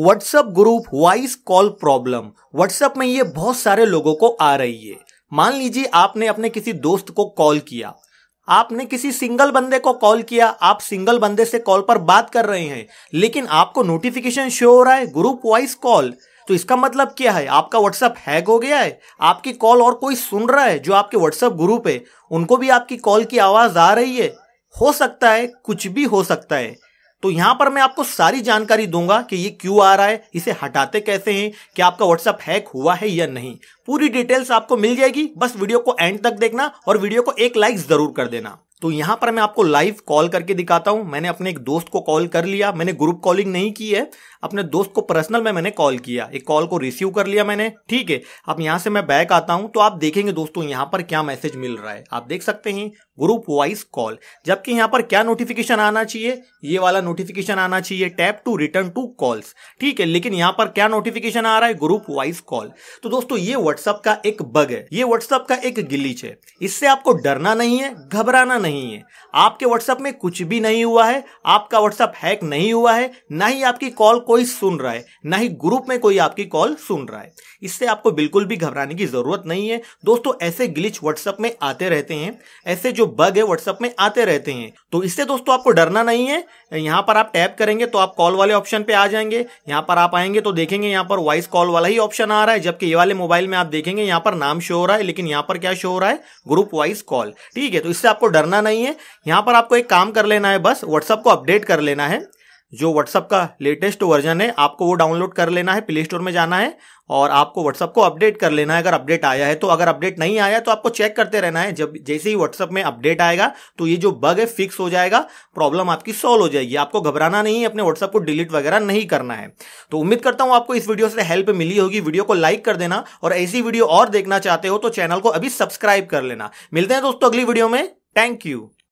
WhatsApp group voice call problem WhatsApp में ये बहुत सारे लोगों को आ रही है मान लीजिए आपने अपने किसी दोस्त को कॉल किया आपने किसी सिंगल बंदे को कॉल किया आप सिंगल बंदे से कॉल पर बात कर रहे हैं लेकिन आपको नोटिफिकेशन शो हो रहा है ग्रुप वॉइस कॉल तो इसका मतलब क्या है आपका व्हाट्सअप हैक हो गया है आपकी कॉल और कोई सुन रहा है जो आपके व्हाट्सअप ग्रुप है उनको भी आपकी कॉल की आवाज आ रही है हो सकता है कुछ भी हो सकता है तो यहां पर मैं आपको सारी जानकारी दूंगा कि ये क्यों आ रहा है इसे हटाते कैसे हैं कि आपका व्हाट्सएप हैक हुआ है या नहीं पूरी डिटेल्स आपको मिल जाएगी बस वीडियो को एंड तक देखना और वीडियो को एक लाइक जरूर कर देना तो यहां पर मैं आपको लाइव कॉल करके दिखाता हूं मैंने अपने एक दोस्त को कॉल कर लिया मैंने ग्रुप कॉलिंग नहीं की है अपने दोस्त को पर्सनल में मैंने कॉल किया एक कॉल को रिसीव कर लिया मैंने ठीक है अब यहां से मैं बैक आता हूं तो आप देखेंगे दोस्तों यहां पर क्या मैसेज मिल रहा है आप देख सकते हैं ग्रुप वाइज कॉल जबकि यहां पर क्या नोटिफिकेशन आना चाहिए ये वाला नोटिफिकेशन आना चाहिए tap to return to calls ठीक है लेकिन यहां पर क्या नोटिफिकेशन आ रहा है ग्रुप वाइज कॉल तो दोस्तों ये व्हाट्सअप का एक बग है ये व्हाट्सअप का एक गिलीच है इससे आपको डरना नहीं है घबराना नहीं नहीं है आपके व्हाट्सएप में कुछ भी नहीं हुआ है आपका व्हाट्सएप हैक नहीं हुआ है ना ही आपकी कॉल कोई सुन रहा है ना ही ग्रुप में कोई आपकी कॉल सुन रहा है इससे आपको बिल्कुल भी घबराने की ज़रूरत नहीं है दोस्तों ऐसे ग्लिच व्हाट्सएप में आते रहते हैं ऐसे जो बग है व्हाट्सएप में आते रहते हैं तो इससे दोस्तों आपको डरना नहीं है यहाँ पर आप टैप करेंगे तो आप कॉल वाले ऑप्शन पर आ जाएंगे यहाँ पर आप आएंगे तो देखेंगे यहाँ पर वॉइस कॉल वाला ही ऑप्शन आ रहा है जबकि ये वाले मोबाइल में आप देखेंगे यहाँ पर नाम शो हो रहा है लेकिन यहाँ पर क्या शो हो रहा है ग्रुप वाइज कॉल ठीक है तो इससे आपको डरना करना नहीं है यहाँ पर आपको एक काम कर लेना है बस व्हाट्सअप को अपडेट कर लेना है जो व्हाट्सअप का लेटेस्ट वर्जन है आपको वो डाउनलोड कर लेना है प्ले स्टोर में जाना है और आपको व्हाट्सअप को अपडेट कर लेना है अगर अपडेट आया है तो अगर अपडेट नहीं आया तो आपको चेक करते रहना है जब जैसे ही व्हाट्सअप में अपडेट आएगा तो ये जो बग है फिक्स हो जाएगा प्रॉब्लम आपकी सॉल्व हो जाएगी आपको घबराना नहीं है अपने व्हाट्सअप को डिलीट वगैरह नहीं करना है तो उम्मीद करता हूँ आपको इस वीडियो से हेल्प मिली होगी वीडियो को लाइक कर देना और ऐसी वीडियो और देखना चाहते हो तो चैनल को अभी सब्सक्राइब कर लेना मिलते हैं दोस्तों अगली वीडियो में Thank you.